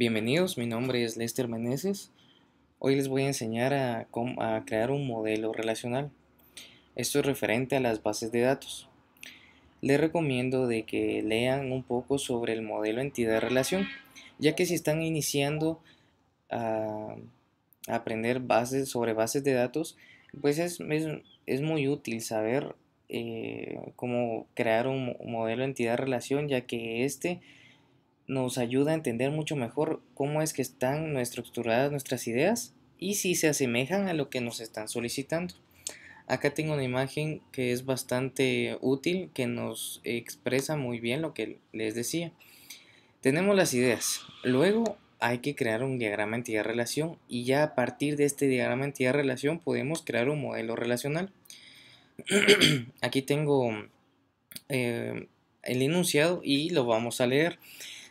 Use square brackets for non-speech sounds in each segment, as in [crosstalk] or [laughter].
Bienvenidos, mi nombre es Lester Meneses. Hoy les voy a enseñar a, crear un modelo relacional. Esto es referente a las bases de datos. Les recomiendo de que lean un poco sobre el modelo entidad-relación, ya que si están iniciando a, aprender bases sobre bases de datos, pues es, muy útil saber eh, cómo crear un modelo entidad-relación, ya que este nos ayuda a entender mucho mejor cómo es que están estructuradas nuestras ideas y si se asemejan a lo que nos están solicitando. Acá tengo una imagen que es bastante útil, que nos expresa muy bien lo que les decía. Tenemos las ideas, luego hay que crear un diagrama entidad-relación y ya a partir de este diagrama entidad-relación podemos crear un modelo relacional. [clears throat] Aquí tengo eh, el enunciado y lo vamos a leer.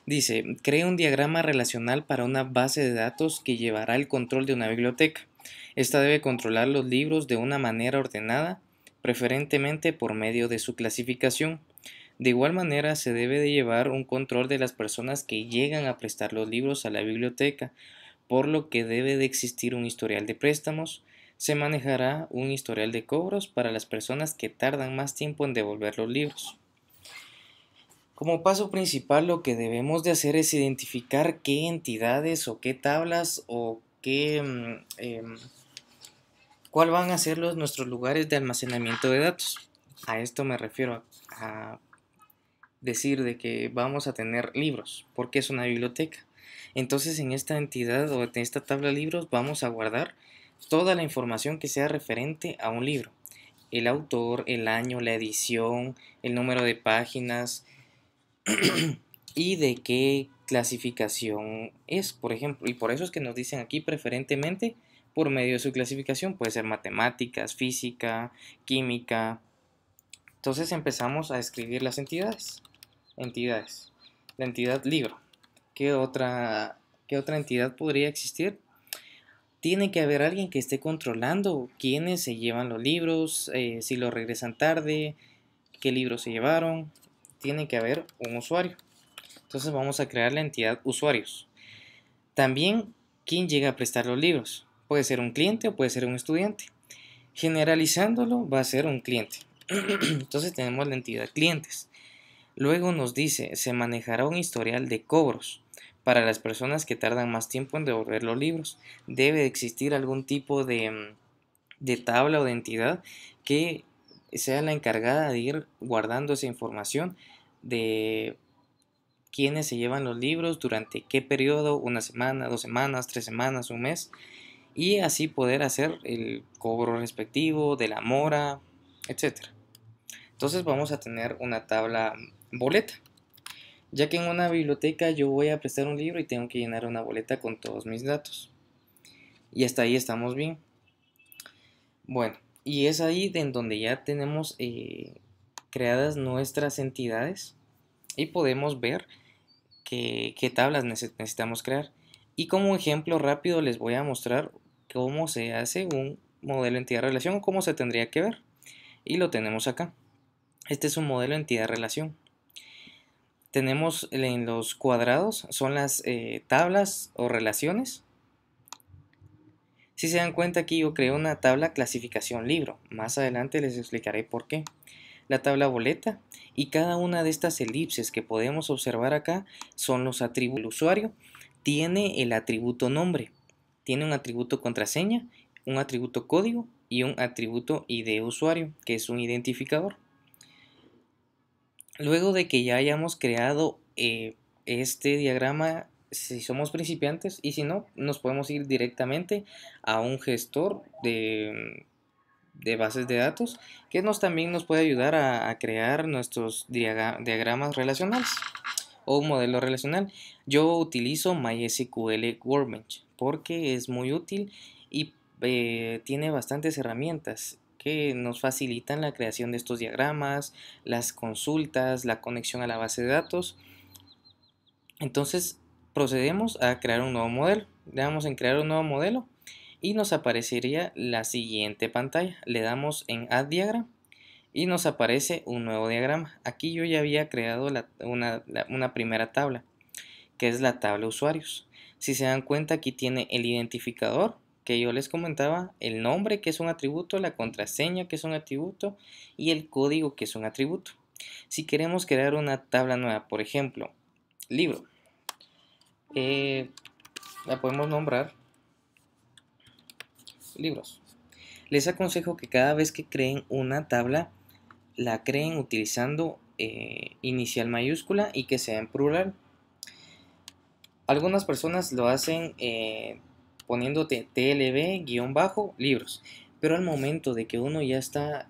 Dice, cree un diagrama relacional para una base de datos que llevará el control de una biblioteca. Esta debe controlar los libros de una manera ordenada, preferentemente por medio de su clasificación. De igual manera, se debe de llevar un control de las personas que llegan a prestar los libros a la biblioteca, por lo que debe de existir un historial de préstamos. Se manejará un historial de cobros para las personas que tardan más tiempo en devolver los libros. Como paso principal lo que debemos de hacer es identificar qué entidades o qué tablas o qué... Mm, em, cuál van a ser los, nuestros lugares de almacenamiento de datos. A esto me refiero a, decir de que vamos a tener libros, porque es una biblioteca. Entonces en esta entidad o en esta tabla de libros vamos a guardar toda la información que sea referente a un libro. El autor, el año, la edición, el número de páginas, [clears throat] y de qué clasificación es, por ejemplo. Y por eso es que nos dicen aquí preferentemente por medio de su clasificación. Puede ser matemáticas, física, química. Entonces empezamos a escribir las entidades. Entidades. La entidad libro. ¿Qué otra, qué otra entidad podría existir? Tiene que haber alguien que esté controlando quiénes se llevan los libros, eh, si los regresan tarde, qué libros se llevaron, tiene que haber un usuario. Entonces vamos a crear la entidad usuarios. También, ¿quién llega a prestar los libros? Puede ser un cliente o puede ser un estudiante. Generalizándolo va a ser un cliente. [clears throat] Entonces tenemos la entidad clientes. Luego nos dice, se manejará un historial de cobros. Para las personas que tardan más tiempo en devolver los libros, debe existir algún tipo de, mm, de tabla o de entidad que sea la encargada de ir guardando esa información de quiénes se llevan los libros, durante qué periodo, una semana, dos semanas, tres semanas, un mes, y así poder hacer el cobro respectivo de la mora, etc. Entonces vamos a tener una tabla boleta, ya que en una biblioteca yo voy a prestar un libro y tengo que llenar una boleta con todos mis datos. Y hasta ahí estamos bien. Bueno, y es ahí en donde ya tenemos eh, creadas nuestras entidades y podemos ver qué tablas necesitamos crear. Y como ejemplo rápido les voy a mostrar cómo se hace un modelo entidad-relación o cómo se tendría que ver. Y lo tenemos acá. Este es un modelo entidad-relación. Tenemos en los cuadrados, son las eh, tablas o relaciones si se dan cuenta aquí yo creo una tabla clasificación libro, más adelante les explicaré por qué. La tabla boleta y cada una de estas elipses que podemos observar acá son los atributos. El usuario tiene el atributo nombre, tiene un atributo contraseña, un atributo código y un atributo ID usuario, que es un identificador. Luego de que ya hayamos creado eh, este diagrama si somos principiantes y si no, nos podemos ir directamente a un gestor de, mm, bases de datos que nos también nos puede ayudar a, crear nuestros diagramas relacionales o un modelo relacional. Yo utilizo MySQL Workbench porque es muy útil y eh, tiene bastantes herramientas que nos facilitan la creación de estos diagramas, las consultas, la conexión a la base de datos. Entonces, procedemos a crear un nuevo modelo. Le damos en crear un nuevo modelo y nos aparecería la siguiente pantalla. Le damos en Add Diagram y nos aparece un nuevo diagrama. Aquí yo ya había creado una primera tabla, que es la tabla usuarios. Si se dan cuenta, aquí tiene el identificador, que yo les comentaba, el nombre que es un atributo, la contraseña que es un atributo y el código que es un atributo. Si queremos crear una tabla nueva, por ejemplo, libro, eh, la podemos nombrar libros. Les aconsejo que cada vez que creen una tabla, la creen utilizando eh, inicial mayúscula y que sea en plural. Algunas personas lo hacen eh, poniéndote tlb-libros, pero al momento de que uno ya está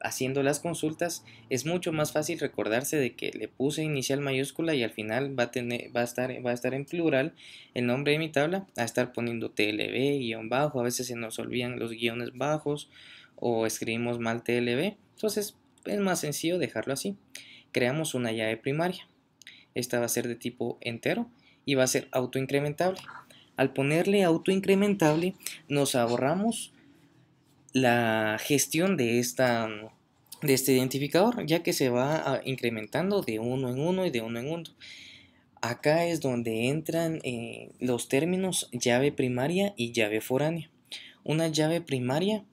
haciendo las consultas es mucho más fácil recordarse de que le puse inicial mayúscula y al final va a, tener, va a, estar, va a estar en plural el nombre de mi tabla, a estar poniendo TLB, guión bajo, a veces se nos olvidan los guiones bajos o escribimos mal TLB, entonces es más sencillo dejarlo así. Creamos una llave primaria, esta va a ser de tipo entero y va a ser autoincrementable. Al ponerle autoincrementable nos ahorramos la gestión de, esta, mm, de este identificador, ya que se va ah, incrementando de uno en uno y de uno en uno. Acá es donde entran eh, los términos llave primaria y llave foránea. Una llave primaria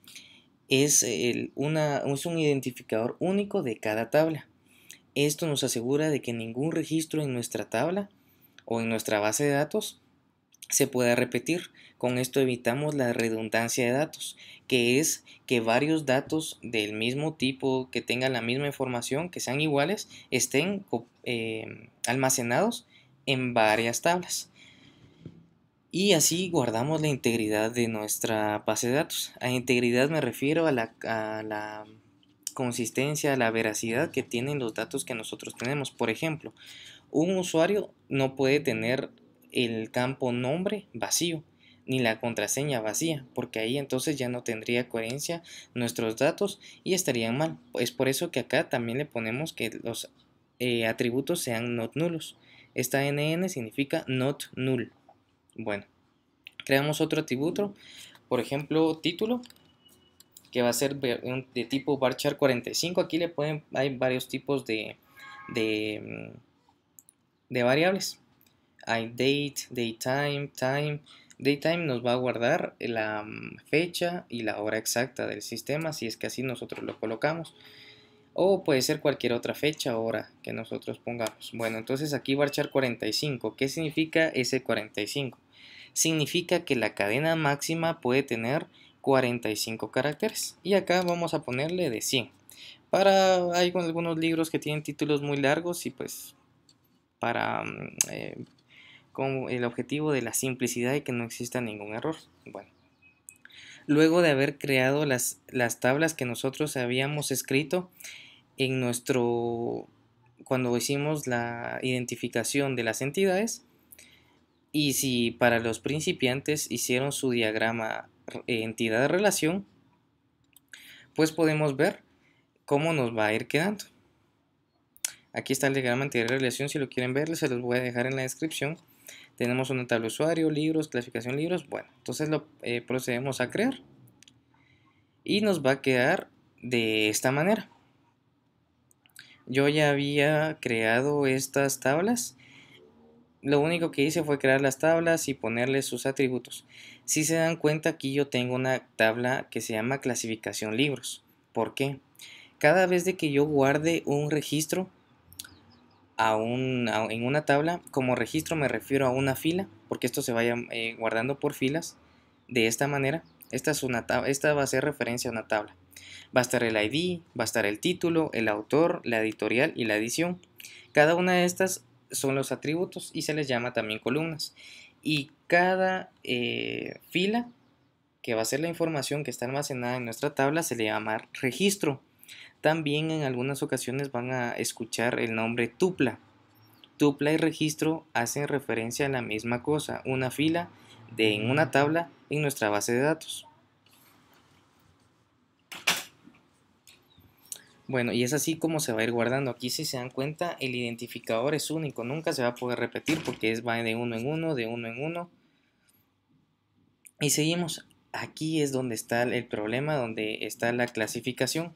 es, una, es un identificador único de cada tabla. Esto nos asegura de que ningún registro en nuestra tabla o en nuestra base de datos se pueda repetir. Con esto evitamos la redundancia de datos, que es que varios datos del mismo tipo, que tengan la misma información, que sean iguales, estén em, almacenados en varias tablas. Y así guardamos la integridad de nuestra base de datos. A integridad me refiero a la, a la consistencia, a la veracidad que tienen los datos que nosotros tenemos. Por ejemplo, un usuario no puede tener el campo nombre vacío ni la contraseña vacía, porque ahí entonces ya no tendría coherencia nuestros datos y estarían mal. Es por eso que acá también le ponemos que los eh, atributos sean not nulos. Esta NN significa not null. Bueno, creamos otro atributo, por ejemplo, título, que va a ser de tipo varchar 45. Aquí le pueden, hay varios tipos de, de mm, variables hay date, daytime, time. Daytime nos va a guardar la mm, fecha y la hora exacta del sistema, si es que así nosotros lo colocamos. O puede ser cualquier otra fecha hora que nosotros pongamos. Bueno, entonces aquí va a echar 45. ¿Qué significa ese 45? Significa que la cadena máxima puede tener 45 caracteres. Y acá vamos a ponerle de 100. Para hay algunos libros que tienen títulos muy largos y pues para mm, eh, con el objetivo de la simplicidad y que no exista ningún error. Bueno, luego de haber creado las, las tablas que nosotros habíamos escrito en nuestro cuando hicimos la identificación de las entidades y si para los principiantes hicieron su diagrama eh, entidad-relación, pues podemos ver cómo nos va a ir quedando. Aquí está el diagrama entidad-relación, si lo quieren ver se los voy a dejar en la descripción tenemos una tabla usuario, libros, clasificación libros. Bueno, entonces lo eh, procedemos a crear. Y nos va a quedar de esta manera. Yo ya había creado estas tablas. Lo único que hice fue crear las tablas y ponerle sus atributos. Si se dan cuenta, aquí yo tengo una tabla que se llama clasificación libros. ¿Por qué? Cada vez de que yo guarde un registro, a en una tabla. Como registro me refiero a una fila, porque esto se vaya eh, guardando por filas. De esta manera, esta, es una esta va a ser referencia a una tabla. Va a estar el ID, va a estar el título, el autor, la editorial y la edición. Cada una de estas son los atributos y se les llama también columnas. Y cada eh, fila que va a ser la información que está almacenada en nuestra tabla se le llama registro. También en algunas ocasiones van a escuchar el nombre tupla. Tupla y registro hacen referencia a la misma cosa, una fila de en una mm. tabla en nuestra base de datos. Bueno, y es así como se va a ir guardando. Aquí si se dan cuenta, el identificador es único, nunca se va a poder repetir porque es va de uno en uno, de uno en uno. Y seguimos. Aquí es donde está el problema, donde está la clasificación.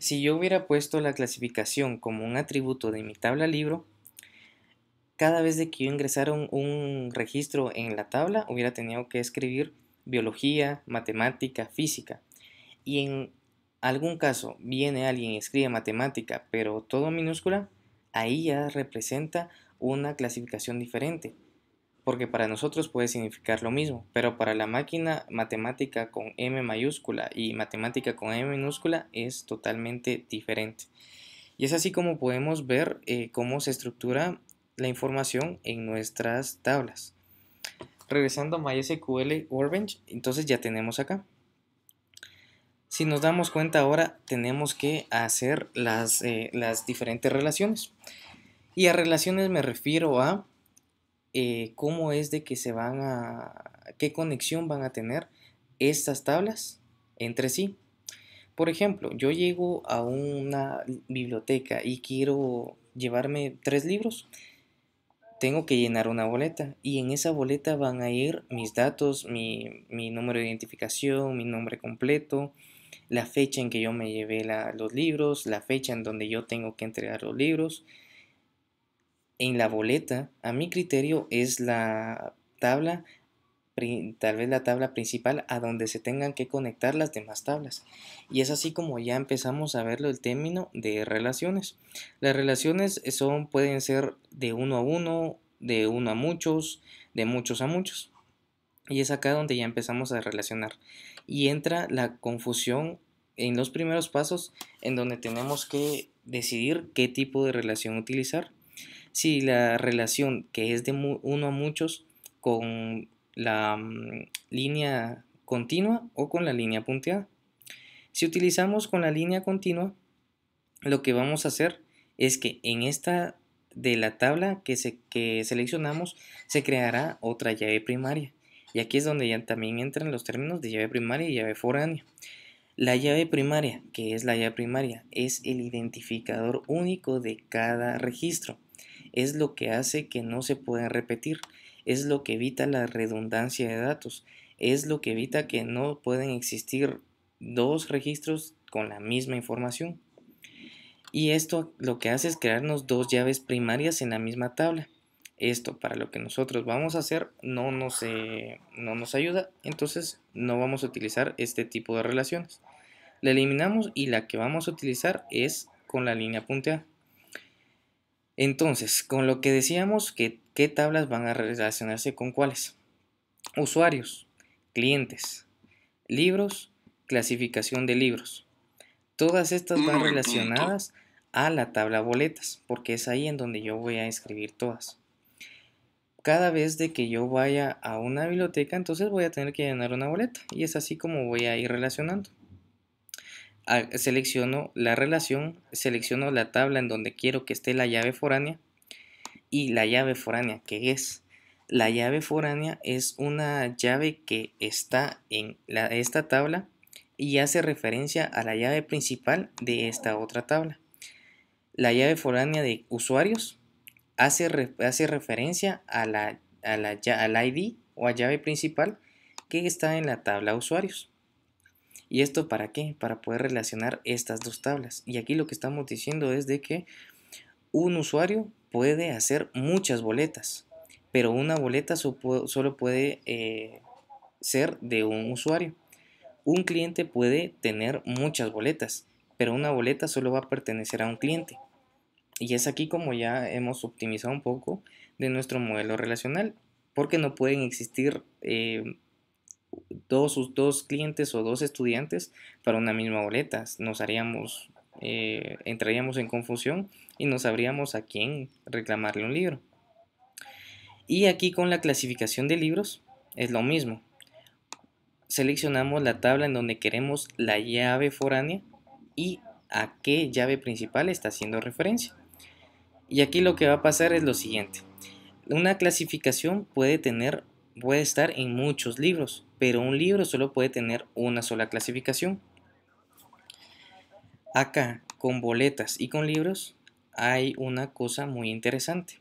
Si yo hubiera puesto la clasificación como un atributo de mi tabla libro, cada vez de que yo ingresara un, registro en la tabla, hubiera tenido que escribir biología, matemática, física. Y en algún caso viene alguien y escribe matemática, pero todo minúscula, ahí ya representa una clasificación diferente porque para nosotros puede significar lo mismo, pero para la máquina matemática con M mayúscula y matemática con M minúscula es totalmente diferente. Y es así como podemos ver eh, cómo se estructura la información en nuestras tablas. Regresando a MySQL Workbench, entonces ya tenemos acá. Si nos damos cuenta ahora, tenemos que hacer las, eh, las diferentes relaciones. Y a relaciones me refiero a eh, cómo es de que se van a, qué conexión van a tener estas tablas entre sí. Por ejemplo, yo llego a una biblioteca y quiero llevarme tres libros. Tengo que llenar una boleta y en esa boleta van a ir mis datos, mi, número de identificación, mi nombre completo, la fecha en que yo me llevé los libros, la fecha en donde yo tengo que entregar los libros, en la boleta, a mi criterio, es la tabla, tal vez la tabla principal, a donde se tengan que conectar las demás tablas. Y es así como ya empezamos a verlo el término de relaciones. Las relaciones son, pueden ser de uno a uno, de uno a muchos, de muchos a muchos. Y es acá donde ya empezamos a relacionar. Y entra la confusión en los primeros pasos en donde tenemos que decidir qué tipo de relación utilizar si la relación que es de uno a muchos con la mm, línea continua o con la línea punteada. Si utilizamos con la línea continua, lo que vamos a hacer es que en esta de la tabla que, se, que seleccionamos se creará otra llave primaria. Y aquí es donde ya también entran los términos de llave primaria y llave foránea. La llave primaria, que es la llave primaria, es el identificador único de cada registro es lo que hace que no se puedan repetir, es lo que evita la redundancia de datos, es lo que evita que no pueden existir dos registros con la misma información. Y esto lo que hace es crearnos dos llaves primarias en la misma tabla. Esto para lo que nosotros vamos a hacer no nos, eh, no nos ayuda, entonces no vamos a utilizar este tipo de relaciones. La eliminamos y la que vamos a utilizar es con la línea punteada. Entonces, con lo que decíamos, ¿qué tablas van a relacionarse con cuáles? Usuarios, clientes, libros, clasificación de libros. Todas estas van relacionadas a la tabla boletas, porque es ahí en donde yo voy a escribir todas. Cada vez de que yo vaya a una biblioteca, entonces voy a tener que llenar una boleta y es así como voy a ir relacionando. Ah, selecciono la relación, selecciono la tabla en donde quiero que esté la llave foránea y la llave foránea que es. La llave foránea es una llave que está en esta tabla y hace referencia a la llave principal de esta otra tabla. La llave foránea de usuarios hace, hace referencia a la, al ID o a llave principal que está en la tabla usuarios. ¿Y esto para qué? Para poder relacionar estas dos tablas. Y aquí lo que estamos diciendo es de que un usuario puede hacer muchas boletas, pero una boleta solo puede eh, ser de un usuario. Un cliente puede tener muchas boletas, pero una boleta solo va a pertenecer a un cliente. Y es aquí como ya hemos optimizado un poco de nuestro modelo relacional, porque no pueden existir eh, sus dos clientes o dos estudiantes para una misma boleta. Nos haríamos, eh, entraríamos en confusión y no sabríamos a quién reclamarle un libro. Y aquí con la clasificación de libros es lo mismo. Seleccionamos la tabla en donde queremos la llave foránea y a qué llave principal está haciendo referencia. Y aquí lo que va a pasar es lo siguiente. Una clasificación puede tener puede estar en muchos libros, pero un libro solo puede tener una sola clasificación. Acá, con boletas y con libros, hay una cosa muy interesante.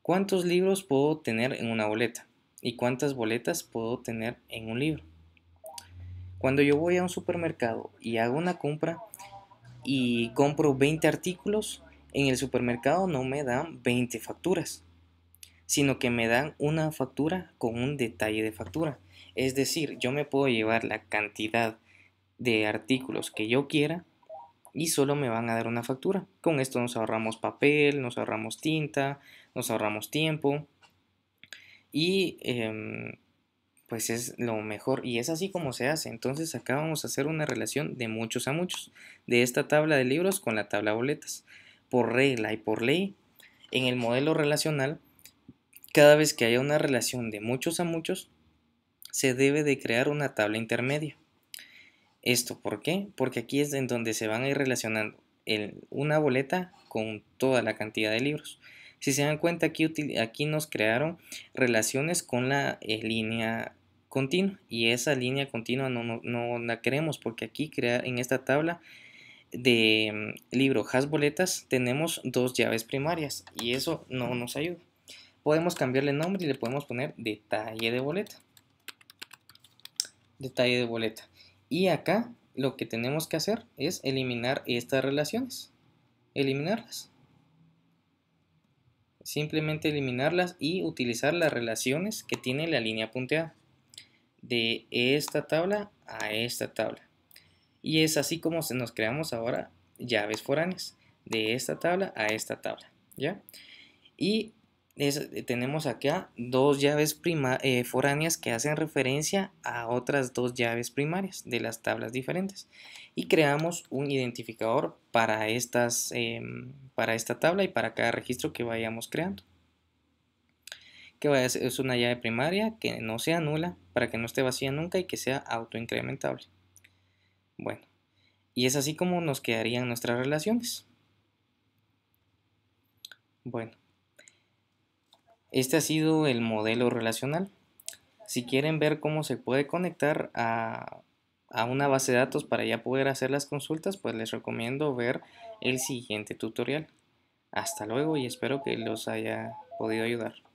¿Cuántos libros puedo tener en una boleta? ¿Y cuántas boletas puedo tener en un libro? Cuando yo voy a un supermercado y hago una compra y compro 20 artículos, en el supermercado no me dan 20 facturas sino que me dan una factura con un detalle de factura. Es decir, yo me puedo llevar la cantidad de artículos que yo quiera y solo me van a dar una factura. Con esto nos ahorramos papel, nos ahorramos tinta, nos ahorramos tiempo y em, pues es lo mejor y es así como se hace. Entonces acá vamos a hacer una relación de muchos a muchos, de esta tabla de libros con la tabla de boletas. Por regla y por ley, en el modelo relacional cada vez que haya una relación de muchos a muchos, se debe de crear una tabla intermedia. ¿Esto por qué? Porque aquí es en donde se van a ir relacionando una boleta con toda la cantidad de libros. Si se dan cuenta, aquí, aquí nos crearon relaciones con la eh, línea continua y esa línea continua no, no, la queremos porque aquí crear en esta tabla de mm, libro has boletas tenemos dos llaves primarias y eso no nos ayuda podemos cambiarle nombre y le podemos poner detalle de boleta. Detalle de boleta. Y acá lo que tenemos que hacer es eliminar estas relaciones. Eliminarlas. Simplemente eliminarlas y utilizar las relaciones que tiene la línea punteada. De esta tabla a esta tabla. Y es así como se nos creamos ahora llaves foráneas. De esta tabla a esta tabla. ¿Ya? Y eh, tenemos acá dos llaves prima, eh, foráneas que hacen referencia a otras dos llaves primarias de las tablas diferentes y creamos un identificador para, estas, em, para esta tabla y para cada registro que vayamos creando que es una llave primaria que no sea nula para que no esté vacía nunca y que sea autoincrementable bueno y es así como nos quedarían nuestras relaciones bueno este ha sido el modelo relacional. Si quieren ver cómo se puede conectar a, a una base de datos para ya poder hacer las consultas, pues les recomiendo ver el siguiente tutorial. Hasta luego y espero que los haya podido ayudar.